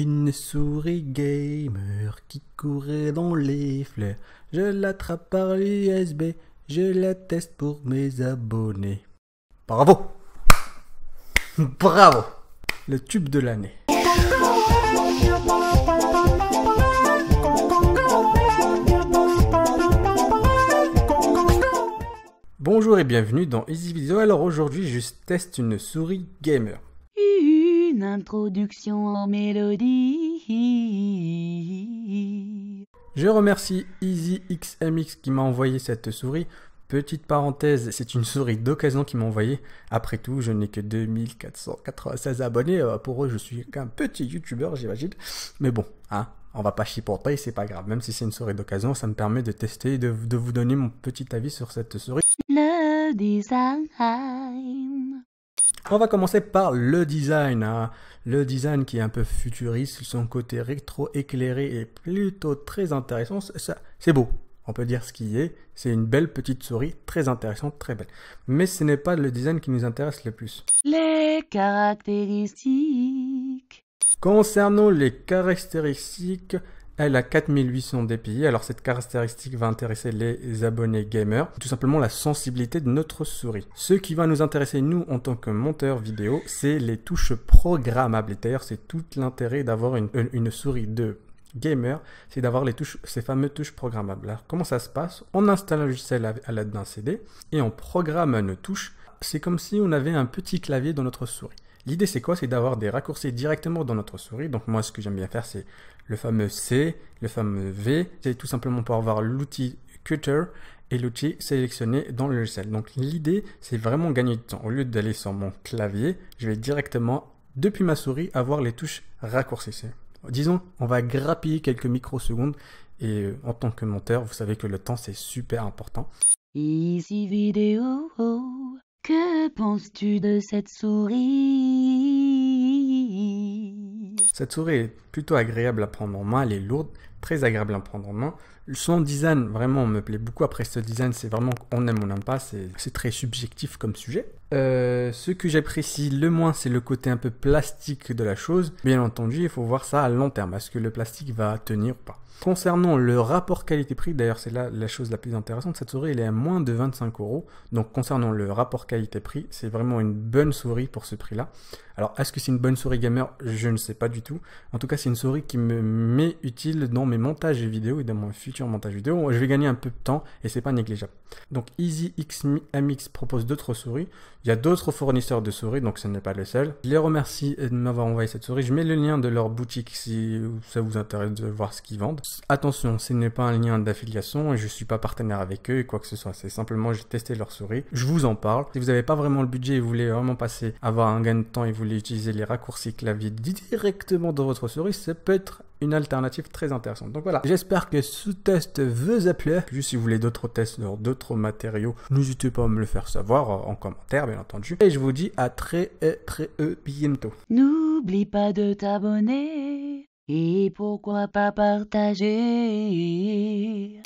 Une souris gamer qui courait dans les fleurs. Je l'attrape par l'USB, je la teste pour mes abonnés. Bravo Bravo Le tube de l'année. Bonjour et bienvenue dans Easy Alors aujourd'hui, je teste une souris gamer introduction en mélodie. Je remercie EasyXMX qui m'a envoyé cette souris. Petite parenthèse, c'est une souris d'occasion qui m'a envoyé. Après tout, je n'ai que 2496 abonnés. Euh, pour eux, je suis qu'un petit youtubeur, j'imagine. Mais bon, hein, on va pas chier pour et c'est pas grave. Même si c'est une souris d'occasion, ça me permet de tester et de, de, vous donner mon petit avis sur cette souris. Le design. On va commencer par le design. Hein. Le design qui est un peu futuriste, son côté rétro-éclairé est plutôt très intéressant. C'est beau, on peut dire ce qui est. C'est une belle petite souris, très intéressante, très belle. Mais ce n'est pas le design qui nous intéresse le plus. Les caractéristiques. Concernant les caractéristiques, elle a 4800 DPI, alors cette caractéristique va intéresser les abonnés gamers, tout simplement la sensibilité de notre souris. Ce qui va nous intéresser nous en tant que monteur vidéo, c'est les touches programmables, et d'ailleurs c'est tout l'intérêt d'avoir une, souris de gamer, c'est d'avoir les touches, ces fameuses touches programmables. Alors, comment ça se passe On installe un logiciel à l'aide d'un CD et on programme nos touches. C'est comme si on avait un petit clavier dans notre souris. L'idée c'est quoi C'est d'avoir des raccourcis directement dans notre souris. Donc moi ce que j'aime bien faire c'est le fameux C, le fameux V. C'est tout simplement pour avoir l'outil Cutter et l'outil sélectionné dans le logiciel. Donc l'idée c'est vraiment gagner du temps. Au lieu d'aller sur mon clavier, je vais directement depuis ma souris avoir les touches raccourcies. Disons, on va grappiller quelques microsecondes et euh, en tant que monteur, vous savez que le temps c'est super important. Easy vidéo. Que penses-tu de cette souris Cette souris est plutôt agréable à prendre en main, elle est lourde, très agréable à prendre en main. Son design, vraiment, me plaît beaucoup. Après, ce design, c'est vraiment on aime, ou on n'aime pas. C'est très subjectif comme sujet. Euh, ce que j'apprécie le moins, c'est le côté un peu plastique de la chose. Bien entendu, il faut voir ça à long terme. Est-ce que le plastique va tenir ou pas Concernant le rapport qualité-prix, d'ailleurs, c'est là la chose la plus intéressante. Cette souris, elle est à moins de 25 euros. Donc, concernant le rapport qualité-prix, c'est vraiment une bonne souris pour ce prix-là. Alors, est-ce que c'est une bonne souris gamer Je ne sais pas du tout. En tout cas, c'est une souris qui me met utile dans mes montages vidéo et dans mon futur montage vidéo, je vais gagner un peu de temps et c'est pas négligeable. Donc easy propose d'autres souris. Il y a d'autres fournisseurs de souris, donc ce n'est pas le seul. Je les remercie de m'avoir envoyé cette souris. Je mets le lien de leur boutique si ça vous intéresse de voir ce qu'ils vendent. Attention, ce n'est pas un lien d'affiliation et je suis pas partenaire avec eux et quoi que ce soit. C'est simplement j'ai testé leur souris. Je vous en parle. Si vous n'avez pas vraiment le budget et vous voulez vraiment passer, avoir un gain de temps et vous voulez utiliser les raccourcis clavier directement dans votre souris, ça peut être une alternative très intéressante. Donc voilà, j'espère que ce test vous a plu. si vous voulez d'autres tests d'autres matériaux, n'hésitez pas à me le faire savoir euh, en commentaire, bien entendu. Et je vous dis à très euh, très euh, bientôt. N'oublie pas de t'abonner et pourquoi pas partager.